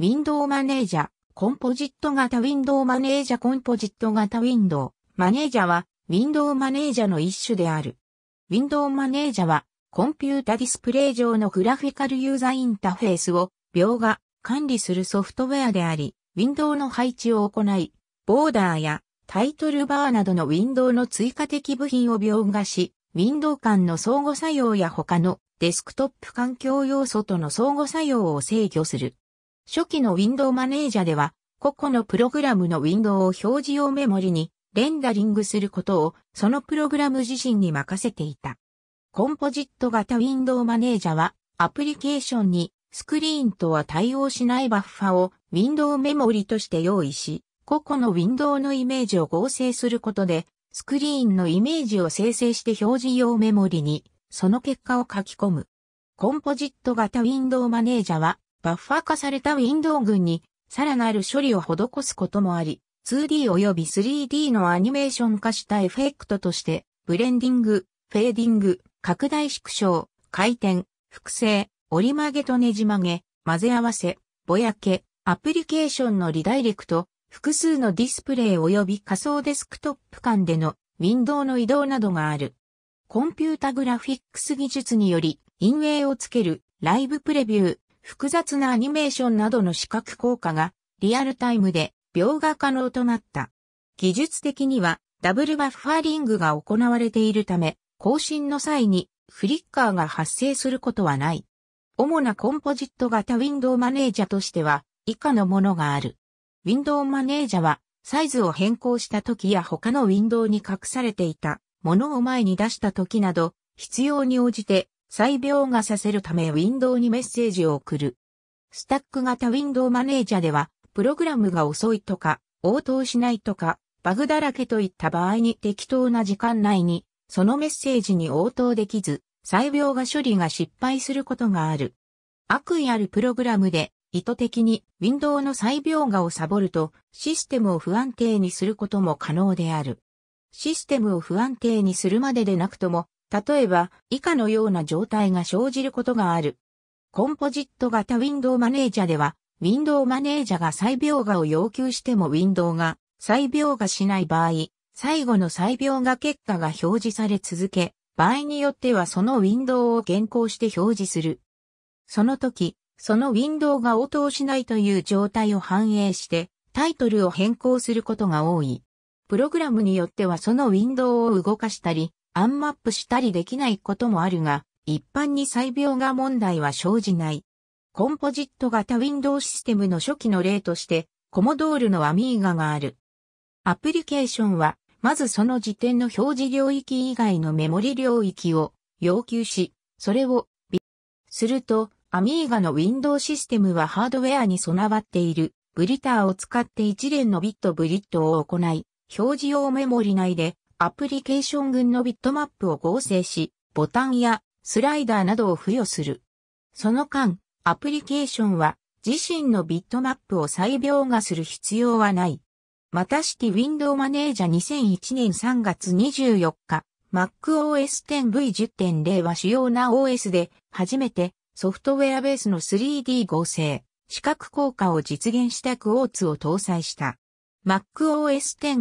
ウィンドウマネージャー、コンポジット型ウィンドウマネージャーコンポジット型ウィンドウ。マネージャーは、ウィンドウマネージャーの一種である。ウィンドウマネージャーは、コンピュータディスプレイ上のグラフィカルユーザーインターフェースを、描画、管理するソフトウェアであり、ウィンドウの配置を行い、ボーダーやタイトルバーなどのウィンドウの追加的部品を描画し、ウィンドウ間の相互作用や他のデスクトップ環境要素との相互作用を制御する。初期の Window マネージャでは、個々のプログラムのウィンドウを表示用メモリにレンダリングすることをそのプログラム自身に任せていた。コンポジット型ウィンドウマネージャはアプリケーションにスクリーンとは対応しないバッファをウィンドウメモリとして用意し、個々のウィンドウのイメージを合成することで、スクリーンのイメージを生成して表示用メモリに、その結果を書き込む。コンポジット型ウィンドウマネージャはバッファー化されたウィンドウ群に、さらなる処理を施すこともあり、2D 及び 3D のアニメーション化したエフェクトとして、ブレンディング、フェーディング、拡大縮小、回転、複製、折り曲げとねじ曲げ、混ぜ合わせ、ぼやけ、アプリケーションのリダイレクト、複数のディスプレイ及び仮想デスクトップ間でのウィンドウの移動などがある。コンピュータグラフィックス技術により、陰影をつける、ライブプレビュー、複雑なアニメーションなどの視覚効果がリアルタイムで描画可能となった。技術的にはダブルバッファーリングが行われているため、更新の際にフリッカーが発生することはない。主なコンポジット型ウィンドウマネージャとしては以下のものがある。ウィンドウマネージャはサイズを変更した時や他のウィンドウに隠されていたものを前に出した時など必要に応じて細病がさせるためウィンドウにメッセージを送る。スタック型ウィンドウマネージャーでは、プログラムが遅いとか、応答しないとか、バグだらけといった場合に適当な時間内に、そのメッセージに応答できず、細病が処理が失敗することがある。悪意あるプログラムで、意図的にウィンドウの細病画をサボるとシステムを不安定にすることも可能である。システムを不安定にするまででなくとも例えば、以下のような状態が生じることがある。コンポジット型ウィンドウマネージャでは、ウィンドウマネージャが再描画を要求してもウィンドウが再描画しない場合、最後の再描画結果が表示され続け、場合によってはそのウィンドウを変更して表示する。その時、そのウィンドウが応答しないという状態を反映して、タイトルを変更することが多い。プログラムによってはそのウィンドウを動かしたり、アンマップしたりできないこともあるが、一般に細描画問題は生じない。コンポジット型ウィンドウシステムの初期の例として、コモドールのアミーガがある。アプリケーションは、まずその時点の表示領域以外のメモリ領域を要求し、それを、すると、アミーガのウィンドウシステムはハードウェアに備わっているブリターを使って一連のビットブリットを行い、表示用メモリ内でアプリケーション群のビットマップを合成し、ボタンやスライダーなどを付与する。その間、アプリケーションは自身のビットマップを再描画する必要はない。また式 Window マネージャー2001年3月24日、MacOS 10V10.0 は主要な OS で初めてソフトウェアベースの 3D 合成、視覚効果を実現したクオーツを搭載した。MacOS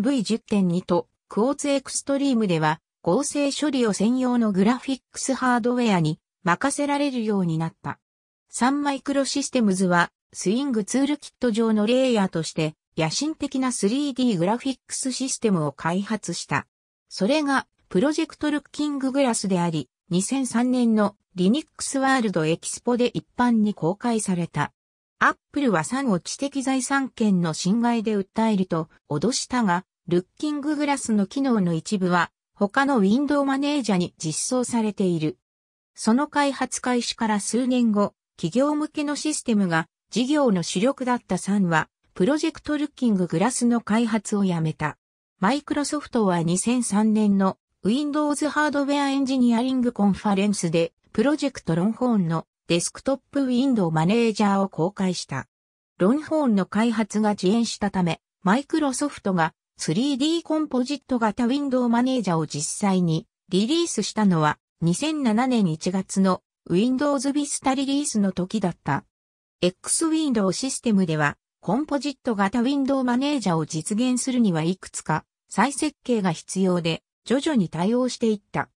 10V10.2 とクォーツエクストリームでは合成処理を専用のグラフィックスハードウェアに任せられるようになった。サンマイクロシステムズはスイングツールキット上のレイヤーとして野心的な 3D グラフィックスシステムを開発した。それがプロジェクトルッキンググラスであり、2003年のリニックスワールドエキスポで一般に公開された。アップルは3を知的財産権の侵害で訴えると脅したが、ルッキンググラスの機能の一部は、他のウィンドウマネージャに実装されている。その開発開始から数年後、企業向けのシステムが事業の主力だったサンは、プロジェクトルッキンググラスの開発をやめた。マイクロソフトは2003年の Windows ハードウェアエンジニアリングコンファレンスで、プロジェクトロンホーンのデスクトップウィンドウマネージャーを公開した。ロンホーンの開発が遅延したため、マイクロソフトが 3D コンポジット型ウィンドウマネージャを実際にリリースしたのは2007年1月の Windows Vista リリースの時だった。X-Window システムではコンポジット型ウィンドウマネージャを実現するにはいくつか再設計が必要で徐々に対応していった。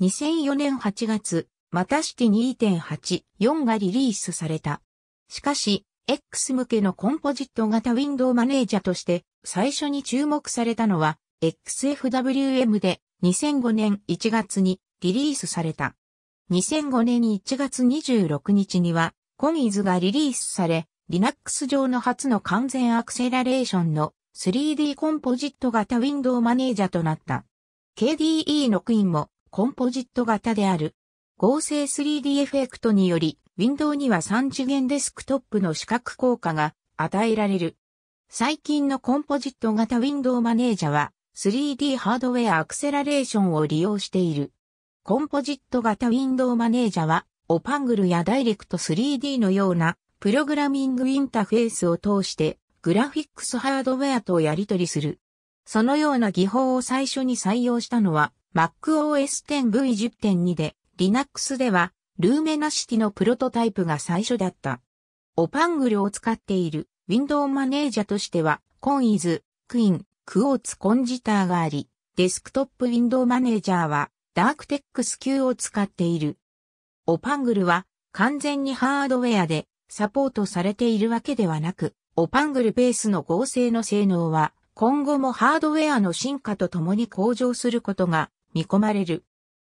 2004年8月、またして2.84がリリースされた。しかし、X 向けのコンポジット型ウィンドウマネージャとして最初に注目されたのは XFWM で2005年1月にリリースされた。2005年1月26日にはコミーズがリリースされ Linux 上の初の完全アクセラレーションの 3D コンポジット型ウィンドウマネージャとなった。KDE のクイーンもコンポジット型である合成 3D エフェクトにより、ウィンドウには3次元デスクトップの視覚効果が与えられる。最近のコンポジット型ウィンドウマネージャは 3D ハードウェアアクセラレーションを利用している。コンポジット型ウィンドウマネージャはオパングルやダイレクト 3D のようなプログラミングインターフェースを通してグラフィックスハードウェアとやり取りする。そのような技法を最初に採用したのは MacOS 10V10.2 で Linux では、ルーメナシティのプロトタイプが最初だった。オパングルを使っているウィンドウマネージャーとしては、コンイズ、クイン、クオーツコンジターがあり、デスクトップウィンドウマネージャーは、ダークテックス級を使っている。オパングルは、完全にハードウェアでサポートされているわけではなく、オパングルベースの合成の性能は、今後もハードウェアの進化とともに向上することが見込まれる。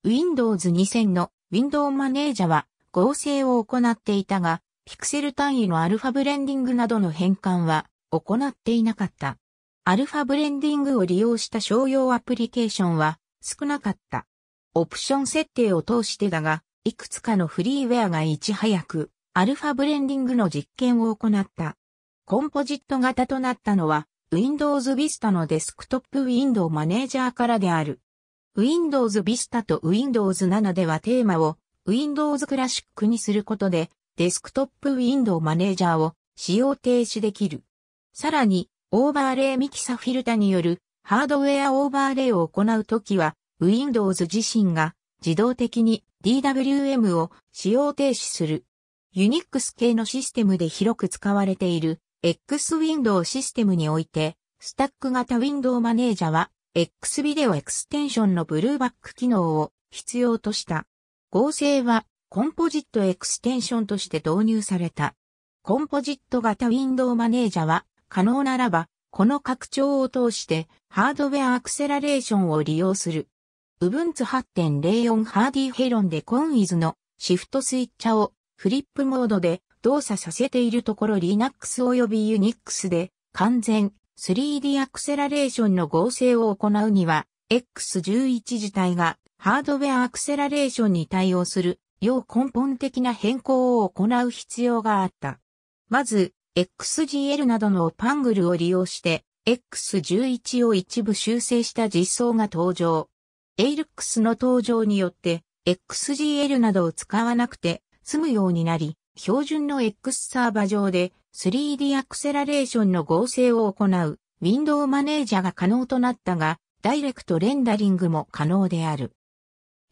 Windows 2000の Window マネージャは合成を行っていたが、ピクセル単位のアルファブレンディングなどの変換は行っていなかった。アルファブレンディングを利用した商用アプリケーションは少なかった。オプション設定を通してだが、いくつかのフリーウェアがいち早くアルファブレンディングの実験を行った。コンポジット型となったのは Windows Vista のデスクトップウィンドウマネージャーからである。Windows Vista と Windows 7ではテーマを Windows クラシックにすることでデスクトップウィンドウマネージャーを使用停止できる。さらにオーバーレイミキサフィルタによるハードウェアオーバーレイを行うときは Windows 自身が自動的に DWM を使用停止する。Unix 系のシステムで広く使われている X ウィンドウシステムにおいて、スタック型ウィンドウマネージャーは X ビデオエクステンションのブルーバック機能を必要とした。合成はコンポジットエクステンションとして導入された。コンポジット型ウィンドウマネージャーは可能ならば、この拡張を通してハードウェアアクセラレーションを利用する。Ubuntu 8.04ハーディヘロンでコンイズのシフトスイッチャをフリップモードで動作させているところ Linux 及び Unix で完全 3D アクセラレーションの合成を行うには、X11 自体がハードウェアアクセラレーションに対応する、要根本的な変更を行う必要があった。まず、XGL などのパングルを利用して、X11 を一部修正した実装が登場。ALUX の登場によって、XGL などを使わなくて済むようになり、標準の X サーバ上で 3D アクセラレーションの合成を行う、ウィンドウマネージャが可能となったが、ダイレクトレンダリングも可能である。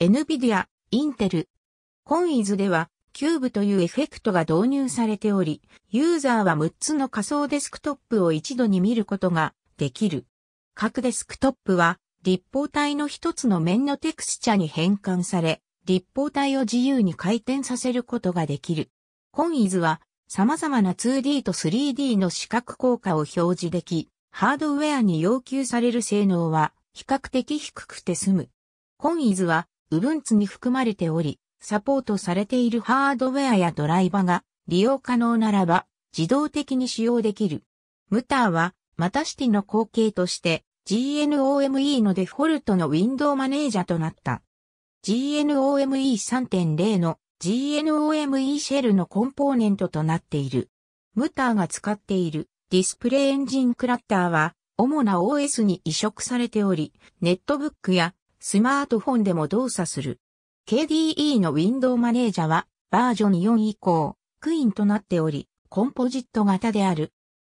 NVIDIA、Intel、コンイズでは、キューブというエフェクトが導入されており、ユーザーは6つの仮想デスクトップを一度に見ることができる。各デスクトップは、立方体の一つの面のテクスチャに変換され、立方体を自由に回転させることができる。コンイズは様々な 2D と 3D の視覚効果を表示でき、ハードウェアに要求される性能は比較的低くて済む。コンイズは Ubuntu に含まれており、サポートされているハードウェアやドライバが利用可能ならば自動的に使用できる。ムターはまたしての後継として GNOME のデフォルトのウィンドウマネージャーとなった。GNOME 3.0の GNOME シェルのコンポーネントとなっている。ムターが使っているディスプレイエンジンクラッターは主な OS に移植されており、ネットブックやスマートフォンでも動作する。KDE のウィンドウマネージャーはバージョン4以降、クイーンとなっており、コンポジット型である。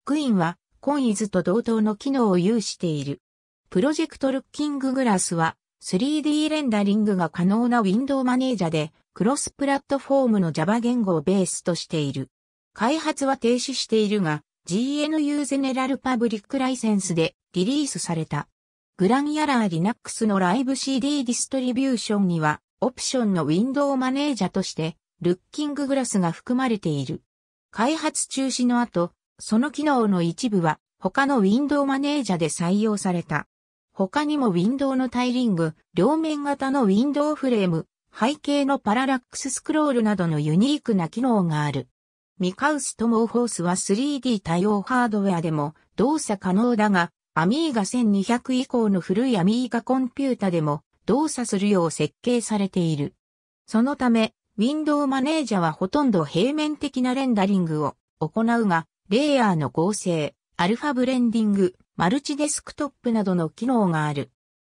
クイーンはコインズと同等の機能を有している。プロジェクトルッキンググラスは 3D レンダリングが可能なウィンドウマネージャーでクロスプラットフォームの Java 言語をベースとしている。開発は停止しているが、GNU ゼネラルパブリックライセンスでリリースされた。グラニアラー Linux のライブ CD ディストリビューションには、オプションのウィンドウマネージャとして、ルッキンググラスが含まれている。開発中止の後、その機能の一部は、他のウィンドウマネージャで採用された。他にもウィンドウのタイリング、両面型のウィンドウフレーム、背景のパララックススクロールなどのユニークな機能がある。ミカウスとモーフォースは 3D 対応ハードウェアでも動作可能だが、アミーガ1200以降の古いアミーガコンピュータでも動作するよう設計されている。そのため、ウィンドウマネージャはほとんど平面的なレンダリングを行うが、レイヤーの合成、アルファブレンディング、マルチデスクトップなどの機能がある。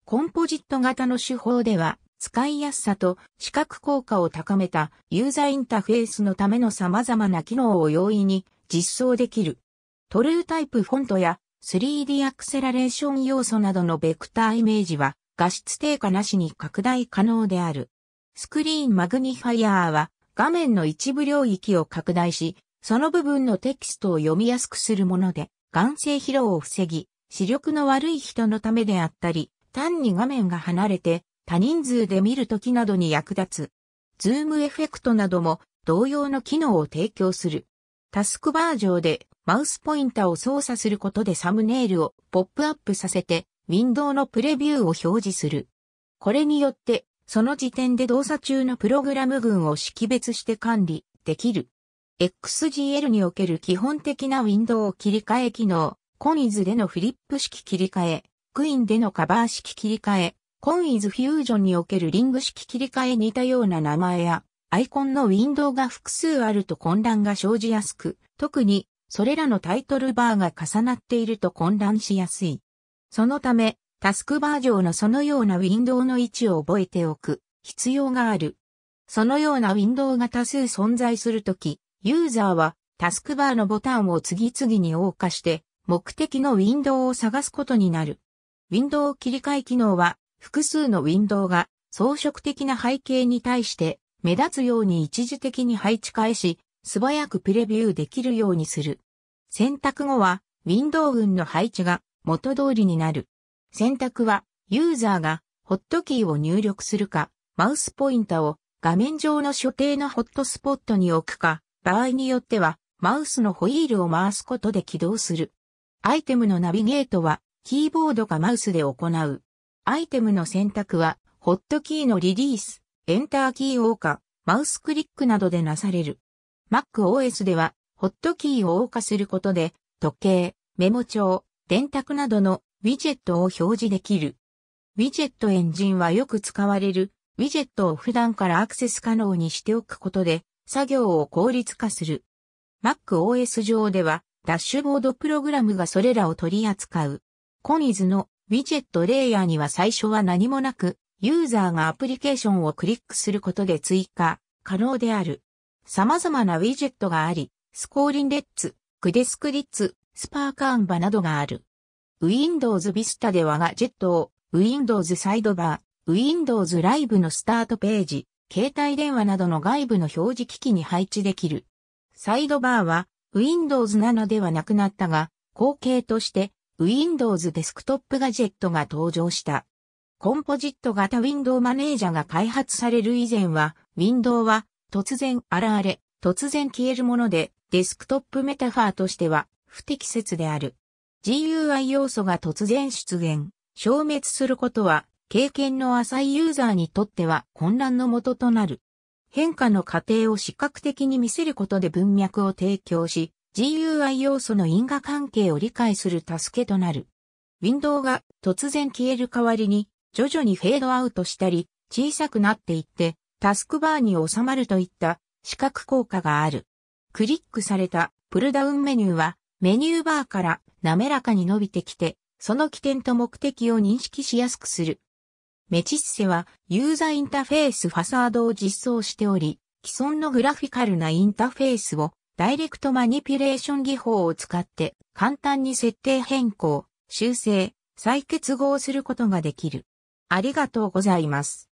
コンポジット型の手法では、使いやすさと視覚効果を高めたユーザーインターフェースのための様々な機能を容易に実装できる。トルータイプフォントや 3D アクセラレーション要素などのベクターイメージは画質低下なしに拡大可能である。スクリーンマグニファイアーは画面の一部領域を拡大し、その部分のテキストを読みやすくするもので、眼性疲労を防ぎ、視力の悪い人のためであったり、単に画面が離れて多人数で見るときなどに役立つ。ズームエフェクトなども同様の機能を提供する。タスクバー上でマウスポインタを操作することでサムネイルをポップアップさせて、ウィンドウのプレビューを表示する。これによって、その時点で動作中のプログラム群を識別して管理できる。XGL における基本的なウィンドウ切り替え機能、コインズでのフリップ式切り替え、クイーンでのカバー式切り替え、コンイズフュージョンにおけるリング式切り替え似たような名前や、アイコンのウィンドウが複数あると混乱が生じやすく、特に、それらのタイトルバーが重なっていると混乱しやすい。そのため、タスクバー上のそのようなウィンドウの位置を覚えておく必要がある。そのようなウィンドウが多数存在するとき、ユーザーはタスクバーのボタンを次々に謳歌して、目的のウィンドウを探すことになる。ウィンドウ切り替え機能は複数のウィンドウが装飾的な背景に対して目立つように一時的に配置返し、素早くプレビューできるようにする。選択後は、ウィンドウ群の配置が元通りになる。選択は、ユーザーがホットキーを入力するか、マウスポインタを画面上の所定のホットスポットに置くか、場合によっては、マウスのホイールを回すことで起動する。アイテムのナビゲートは、キーボードかマウスで行う。アイテムの選択は、ホットキーのリリース、エンターキーを謳歌、マウスクリックなどでなされる。MacOS では、ホットキーを謳歌することで、時計、メモ帳、電卓などのウィジェットを表示できる。ウィジェットエンジンはよく使われる、ウィジェットを普段からアクセス可能にしておくことで、作業を効率化する。MacOS 上では、ダッシュボードプログラムがそれらを取り扱う。コニズのウィジェットレイヤーには最初は何もなく、ユーザーがアプリケーションをクリックすることで追加、可能である。様々なウィジェットがあり、スコーリンレッツ、グデスクリッツ、スパーカーンバなどがある。Windows Vista ではガジェットを、Windows サイドバー、Windows ライブのスタートページ、携帯電話などの外部の表示機器に配置できる。サイドバーは Windows 7ではなくなったが、後継として Windows デスクトップガジェットが登場した。コンポジット型ウィンドウマネージャーが開発される以前は、ウィンドウは突然現れ、突然消えるもので、デスクトップメタファーとしては不適切である。GUI 要素が突然出現、消滅することは、経験の浅いユーザーにとっては混乱のもととなる。変化の過程を視覚的に見せることで文脈を提供し、GUI 要素の因果関係を理解する助けとなる。ウィンドウが突然消える代わりに、徐々にフェードアウトしたり、小さくなっていって、タスクバーに収まるといった視覚効果がある。クリックされたプルダウンメニューは、メニューバーから滑らかに伸びてきて、その起点と目的を認識しやすくする。メチッセはユーザーインターフェースファサードを実装しており、既存のグラフィカルなインターフェースをダイレクトマニピュレーション技法を使って簡単に設定変更、修正、再結合することができる。ありがとうございます。